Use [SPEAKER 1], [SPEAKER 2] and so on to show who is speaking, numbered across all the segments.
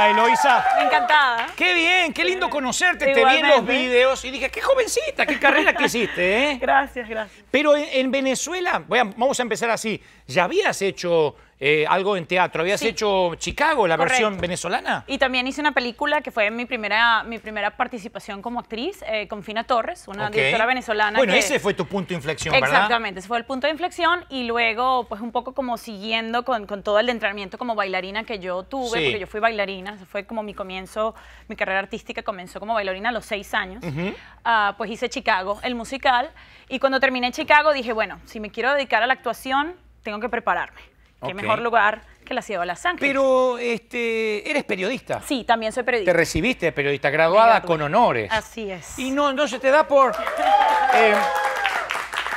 [SPEAKER 1] Eloisa. Encantada. Qué bien, qué lindo conocerte. Te vi en los videos y dije, qué jovencita, qué carrera que hiciste, ¿eh? Gracias, gracias. Pero en, Venezuela, vamos a empezar así. ¿Ya habías hecho eh, algo en teatro. Habías hecho Chicago, la versión venezolana.
[SPEAKER 2] Y también hice una película que fue mi primera, mi primera participación como actriz eh, con Fina Torres, una directora venezolana. Bueno, ese
[SPEAKER 1] fue tu punto de inflexión, ¿verdad? Exactamente,
[SPEAKER 2] ese fue el punto de inflexión y luego pues un poco como siguiendo con, todo el entrenamiento como bailarina que yo tuve, porque yo fui bailarina, fue como mi comienzo, mi carrera artística comenzó como bailarina a los seis años. Ah, pues hice Chicago, el musical, y cuando terminé Chicago dije, bueno, si me quiero dedicar a la actuación, tengo que prepararme. Qué mejor lugar que la ciudad de Las Ángeles.
[SPEAKER 1] Pero este, eres periodista. Sí, también soy periodista. Te recibiste de periodista, graduada con honores. Así es. Y no, entonces te da por... Eh,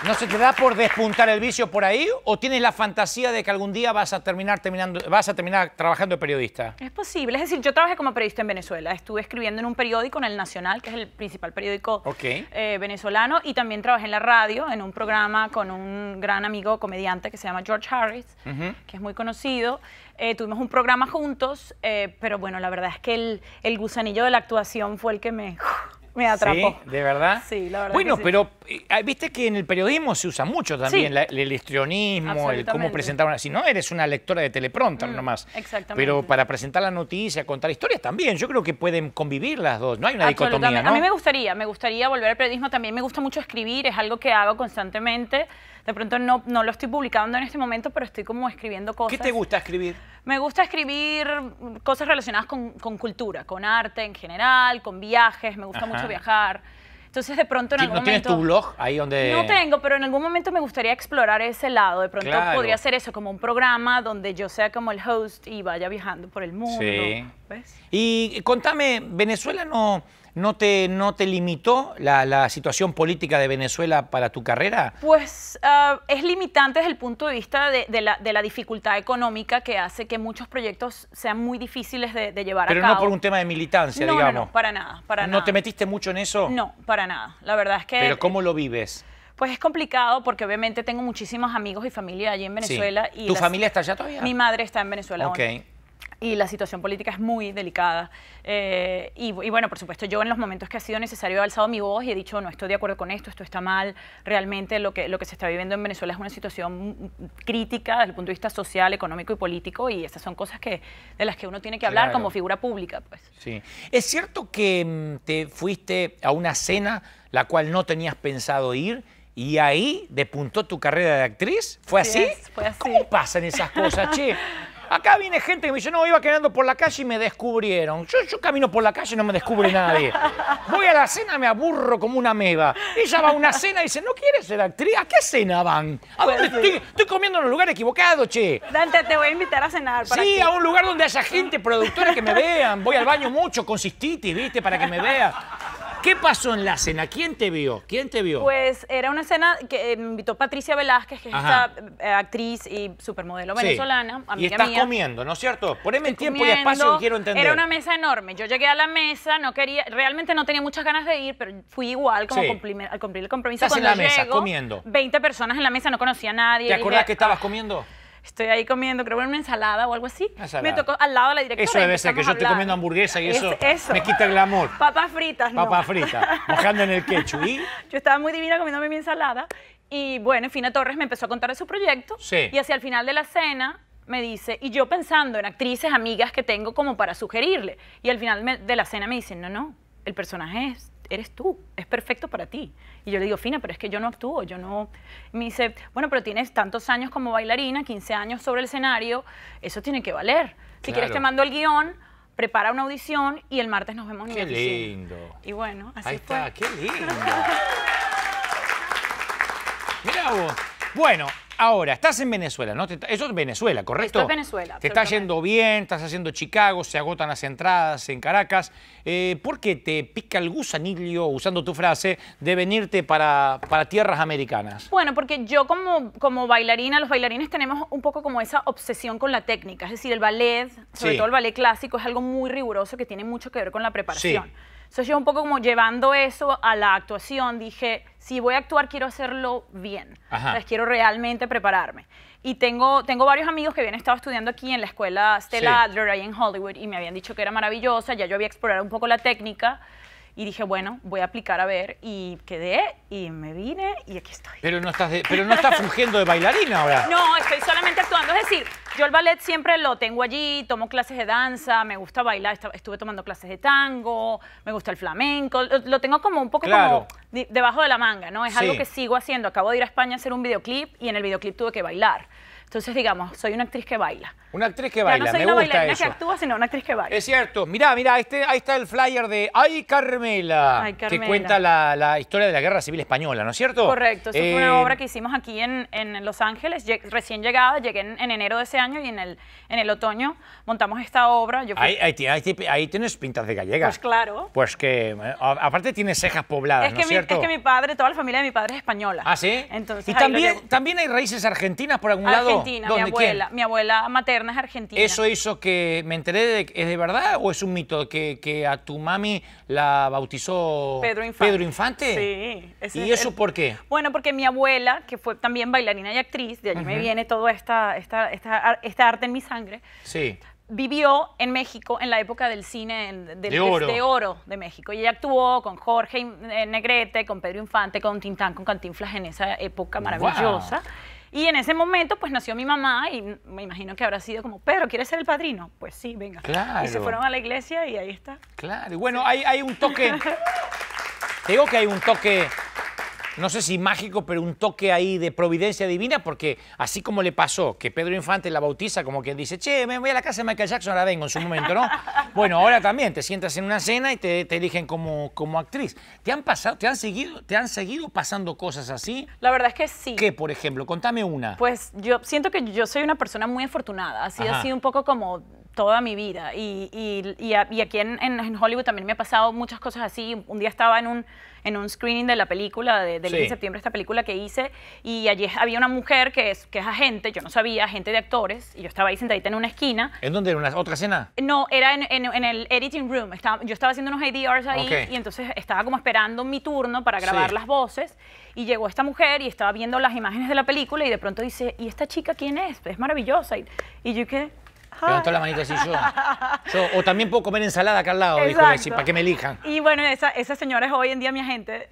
[SPEAKER 1] ¿No se te da por despuntar el vicio por ahí o tienes la fantasía de que algún día vas a terminar terminando vas a terminar trabajando de periodista?
[SPEAKER 2] Es posible, es decir, yo trabajé como periodista en Venezuela, estuve escribiendo en un periódico en El Nacional, que es el principal periódico eh, venezolano y también trabajé en la radio en un programa con un gran amigo comediante que se llama George Harris, que es muy conocido. Eh, tuvimos un programa juntos, eh, pero bueno, la verdad es que el, el gusanillo de la actuación fue el que me me atrapó.
[SPEAKER 1] ¿De verdad? Sí, la verdad. Bueno, pero eh, viste que en el periodismo se usa mucho también el histrionismo, el cómo presentar una. Si no, eres una lectora de teleprompter mm, nomás. Exactamente. Pero para presentar la noticia, contar historias también. Yo creo que pueden convivir las dos. No hay una dicotomía, A mí me
[SPEAKER 2] gustaría, me gustaría volver al periodismo también. Me gusta mucho escribir, es algo que hago constantemente. De pronto no, no lo estoy publicando en este momento, pero estoy como escribiendo cosas. ¿Qué te gusta escribir? Me gusta escribir cosas relacionadas con, cultura, con arte en general, con viajes. Me gusta mucho viajar. Entonces, de pronto en algún momento. ¿No tienes tu blog
[SPEAKER 1] ahí donde.? No tengo,
[SPEAKER 2] pero en algún momento me gustaría explorar ese lado. De pronto podría ser eso, como un programa donde yo sea como el host y vaya viajando por el mundo. Sí.
[SPEAKER 1] Y contame, ¿Venezuela no, no, te, no te limitó la, situación política de Venezuela para tu carrera?
[SPEAKER 2] Pues ah, es limitante desde el punto de vista de, la, de, la, dificultad económica que hace que muchos proyectos sean muy difíciles de, llevar a cabo. Pero no por
[SPEAKER 1] un tema de militancia, digamos. No, no, para
[SPEAKER 2] nada, para ¿No te
[SPEAKER 1] metiste mucho en eso?
[SPEAKER 2] No, para nada. La verdad es que... Pero
[SPEAKER 1] ¿cómo lo vives?
[SPEAKER 2] Pues es complicado porque obviamente tengo muchísimos amigos y familia allí en Venezuela. Y ¿Tu familia está allá todavía? Mi madre está en Venezuela. Ok y la situación política es muy delicada. Eh, y, bueno, por supuesto, yo en los momentos que ha sido necesario he alzado mi voz y he dicho, no estoy de acuerdo con esto, esto está mal, realmente lo que, lo que se está viviendo en Venezuela es una situación crítica desde el punto de vista social, económico y político, y esas son cosas que, de las que uno tiene que hablar como figura pública. Pues.
[SPEAKER 1] Sí. ¿Es cierto que mm, te fuiste a una cena la cual no tenías pensado ir? Y ahí depuntó tu carrera de actriz. ¿Fue así? pasan esas cosas, che? Acá viene gente que me dice, no, iba caminando por la calle y me descubrieron. Yo, camino por la calle y no me descubre nadie. Voy a la cena, me aburro como una meba. Ella va a una cena y dice, ¿no quieres ser actriz? ¿A qué cena van? estoy, comiendo en un lugar equivocado, che.
[SPEAKER 2] Dante, te voy a invitar a cenar. Para sí, a un lugar
[SPEAKER 1] donde haya gente productora que me vean. Voy al baño mucho, con consistitis, ¿viste? Para que me vea. ¿Qué pasó en la cena? ¿Quién te vio? ¿Quién te vio?
[SPEAKER 2] Pues era una cena que eh, me invitó Patricia Velázquez, que es esta eh, actriz y
[SPEAKER 1] supermodelo venezolana. y estás comiendo, ¿no es cierto? Poneme el tiempo y espacio quiero entender. Era una
[SPEAKER 2] mesa enorme. Yo llegué a la mesa, no quería, realmente no tenía muchas ganas de ir, pero fui igual como al cumplir el compromiso. Estás Cuando en la mesa, comiendo. 20 personas en la mesa, no conocía a nadie. ¿Te acordás que
[SPEAKER 1] estabas ah". comiendo?
[SPEAKER 2] estoy ahí comiendo, creo que una ensalada o algo así, me tocó al lado de la directora. Eso debe ser, que yo estoy comiendo
[SPEAKER 1] hamburguesa y eso, me quita el glamour.
[SPEAKER 2] Papas fritas, ¿no? Papas fritas,
[SPEAKER 1] mojando en el ketchup. ¿Y?
[SPEAKER 2] Yo estaba muy divina comiéndome mi ensalada y bueno, Fina Torres me empezó a contar de su proyecto sí. y hacia el final de la cena me dice, y yo pensando en actrices, amigas que tengo como para sugerirle, y al final de la cena me dicen, no, no, el personaje es eres tú, es perfecto para ti. Y yo le digo, Fina, pero es que yo no actúo, yo no... Me dice, bueno, pero tienes tantos años como bailarina, 15 años sobre el escenario, eso tiene que valer. Si quieres te mando el guión, prepara una audición y el martes nos vemos en Qué lindo. Y bueno, así Ahí está, qué
[SPEAKER 1] lindo. Mira vos. Bueno, Ahora, estás en Venezuela, ¿no? Eso es Venezuela, ¿correcto? Esto es
[SPEAKER 2] Venezuela. Te está
[SPEAKER 1] yendo bien, estás haciendo Chicago, se agotan las entradas en Caracas. Eh, ¿Por qué te pica el gusanillo, usando tu frase, de venirte para, para tierras americanas?
[SPEAKER 2] Bueno, porque yo como, como bailarina, los bailarines tenemos un poco como esa obsesión con la técnica. Es decir, el ballet, sobre todo el ballet clásico, es algo muy riguroso que tiene mucho que ver con la preparación. Entonces yo un poco como llevando eso a la actuación, dije, si voy a actuar quiero hacerlo bien, quiero realmente prepararme. Y tengo, tengo varios amigos que habían estado estudiando aquí en la escuela Stella Adler, ahí en Hollywood, y me habían dicho que era maravillosa, ya yo había explorado un poco la técnica y dije, bueno, voy a aplicar a ver y quedé
[SPEAKER 1] y me vine y aquí estoy. Pero no estás, pero no estás de bailarina ahora.
[SPEAKER 2] No, estoy solamente actuando. Es decir, yo el ballet siempre lo tengo allí, tomo clases de danza, me gusta bailar, estuve tomando clases de tango, me gusta el flamenco, lo, tengo como un poco como debajo de la manga, ¿no? Es algo que sigo haciendo. Acabo de ir a España a hacer un videoclip y en el videoclip tuve que bailar. Entonces, digamos, soy una actriz que baila.
[SPEAKER 1] Una actriz que baila, no soy una bailarina que actúa,
[SPEAKER 2] sino una actriz que baila.
[SPEAKER 1] Es cierto. Mirá, mirá, este, ahí está el flyer de Ay Carmela, Ay, Carmela. que cuenta la, historia de la Guerra Civil Española, ¿no es cierto? Correcto. es fue una eh, obra que
[SPEAKER 2] hicimos aquí en, Los Ángeles, recién llegada, llegué en, enero de ese año y en el, en el otoño montamos esta obra.
[SPEAKER 1] ahí, tienes pintas de gallega. Pues claro. Pues que, aparte tienes cejas pobladas, es que ¿no es cierto? Es que mi
[SPEAKER 2] padre, toda la familia de mi padre es española. ¿Ah, sí? Entonces, y también,
[SPEAKER 1] también hay raíces argentinas por algún ah, lado mi abuela.
[SPEAKER 2] Mi abuela materna es argentina. ¿Eso
[SPEAKER 1] hizo que me enteré de que es de verdad o es un mito que, a tu mami la bautizó Pedro Infante? Pedro Infante? Sí. ¿Y eso por qué?
[SPEAKER 2] Bueno, porque mi abuela, que fue también bailarina y actriz, de allí me viene toda esta, esta, este arte en mi sangre. Sí vivió en México en la época del cine del, de, oro. de, México. Y ella actuó con Jorge eh, Negrete, con Pedro Infante, con Tintán, con Cantinflas en esa época maravillosa. Y en ese momento, pues nació mi mamá y me imagino que habrá sido como, Pedro, ¿quieres ser el padrino? Pues sí, venga. Y se fueron a la iglesia y ahí está.
[SPEAKER 1] Claro. Y bueno, hay, hay un toque. digo que hay un toque no sé si mágico, pero un toque ahí de providencia divina, porque así como le pasó que Pedro Infante la bautiza, como que dice, che, me voy a la casa de Michael Jackson, ahora vengo en su momento, ¿no? Bueno, ahora también te sientas en una cena y te, eligen como, como actriz. ¿Te han, pasado, te, han seguido, ¿Te han seguido pasando cosas así? La verdad es que sí. ¿Qué, por ejemplo? Contame una.
[SPEAKER 2] Pues yo siento que yo soy una persona muy afortunada. Así ha sido un poco como toda mi vida. Y, y, y, aquí en, en, Hollywood también me ha pasado muchas cosas así. Un día estaba en un, en un screening de la película, de, del de septiembre, esta película que hice, y allí había una mujer que es, que es agente, yo no sabía, agente de actores, y yo estaba ahí sentadita en una esquina.
[SPEAKER 1] ¿En dónde? ¿En una otra escena?
[SPEAKER 2] No, era en, el editing room. Estaba, yo estaba haciendo unos ADRs ahí, y entonces estaba como esperando mi turno para grabar las voces, y llegó esta mujer y estaba viendo las imágenes de la película, y de pronto dice, ¿y esta chica quién es? Es maravillosa. Y, y yo qué Levantó la manito así yo.
[SPEAKER 1] yo. O también puedo comer ensalada acá al lado, dijo para que me elijan.
[SPEAKER 2] Y bueno, esa, esa señora es hoy en día mi agente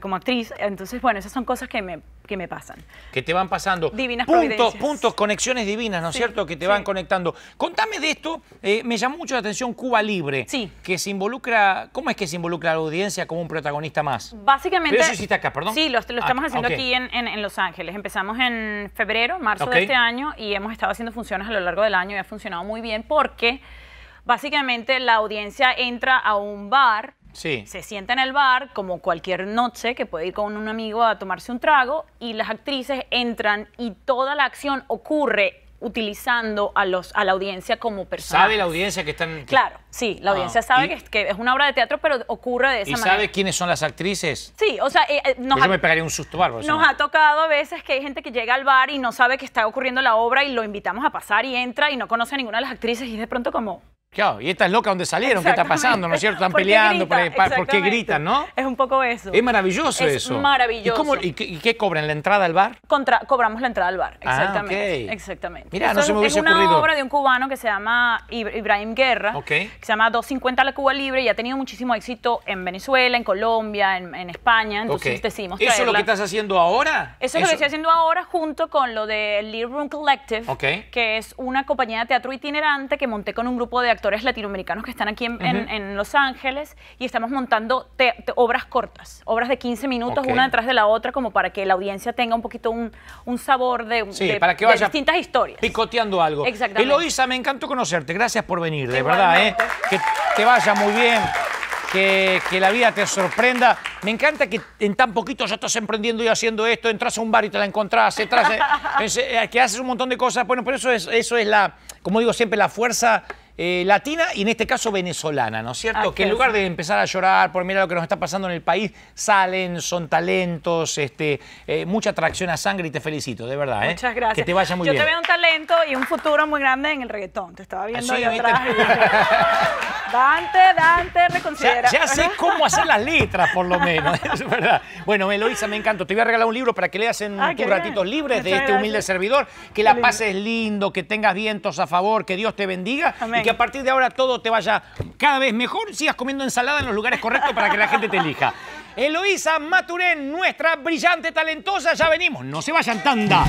[SPEAKER 2] como actriz. Entonces, bueno, esas son cosas que me que me pasan.
[SPEAKER 1] Que te van pasando. Divinas puntos, puntos, conexiones divinas, ¿no es cierto? Que te van conectando. Contame de esto, eh, me llamó mucho la atención Cuba Libre. Sí. Que se involucra, ¿cómo es que se involucra la audiencia como un protagonista más?
[SPEAKER 2] Básicamente... Pero eso acá, perdón. Sí, lo, ah, estamos haciendo aquí en, Los Ángeles. Empezamos en febrero, marzo de este año y hemos estado haciendo funciones a lo largo del año y ha funcionado muy bien porque básicamente la audiencia entra a un bar se sienta en el bar, como cualquier noche, que puede ir con un amigo a tomarse un trago, y las actrices entran y toda la acción ocurre utilizando a, los, a la audiencia como persona. ¿Sabe la
[SPEAKER 1] audiencia que están...?
[SPEAKER 2] Claro, sí, la ah, audiencia sabe que, es una obra de teatro, pero ocurre de esa manera. ¿Y sabe
[SPEAKER 1] quiénes son las actrices?
[SPEAKER 2] Sí, o sea... Eh, eh, nos me
[SPEAKER 1] pegaría un susto Nos ha
[SPEAKER 2] tocado a veces que hay gente que llega al bar y no sabe que está ocurriendo la obra y lo invitamos a pasar y entra y no conoce a ninguna de las actrices y de pronto como,
[SPEAKER 1] Claro, y es loca donde salieron, ¿qué está pasando? ¿No es cierto? Están peleando, por, qué gritan, no? Es
[SPEAKER 2] un poco eso. Es maravilloso es maravilloso. ¿Y,
[SPEAKER 1] qué, cobran? ¿La entrada al bar?
[SPEAKER 2] cobramos la entrada al bar, ah, exactamente. Exactamente. Mira, no se me Es una obra de un cubano que se llama Ibrahim Guerra, que se llama 250 la Cuba Libre y ha tenido muchísimo éxito en Venezuela, en Colombia, en, España, entonces ¿Eso es lo que estás
[SPEAKER 1] haciendo ahora? Eso, es lo que estoy haciendo
[SPEAKER 2] ahora junto con lo de Little Room Collective, que es una compañía de teatro itinerante que monté con un grupo de actores actores latinoamericanos que están aquí en, Los Ángeles y estamos montando obras cortas, obras de 15 minutos una detrás de la otra como para que la audiencia tenga un poquito un, un sabor de, sí, para que vaya distintas
[SPEAKER 1] historias. Picoteando algo. Exactamente. Eloisa, me encantó conocerte. Gracias por venir, de verdad. ¿eh? Que te vaya muy bien. Que, la vida te sorprenda. Me encanta que en tan poquito ya estás emprendiendo y haciendo esto, entras a un bar y te la encontrás, eh, eh, que haces un montón de cosas. Bueno, pero eso es, eso es la, como digo siempre, la fuerza eh, latina y en este caso venezolana, ¿no es cierto? que en lugar de empezar a llorar por mira lo que nos está pasando en el país, salen, son talentos, este, eh, mucha atracción a sangre y te felicito, de verdad. ¿eh? Muchas gracias. Que te vaya muy bien. Yo te veo
[SPEAKER 2] un talento y un futuro muy grande en el reggaetón. Te estaba viendo ahí atrás. Dante, Dante, reconsidera. Ya, sé
[SPEAKER 1] cómo hacer las letras, por lo menos. es verdad. Bueno, Eloisa, me encanta. Te voy a regalar un libro para que leas en ah, tus ratitos libres de este humilde servidor. Que la pases lindo, que tengas vientos a favor, que Dios te bendiga. Amén a partir de ahora todo te vaya cada vez mejor, sigas comiendo ensalada en los lugares correctos para que la gente te elija. Eloísa Maturén, nuestra brillante, talentosa, ya venimos. No se vayan tanda.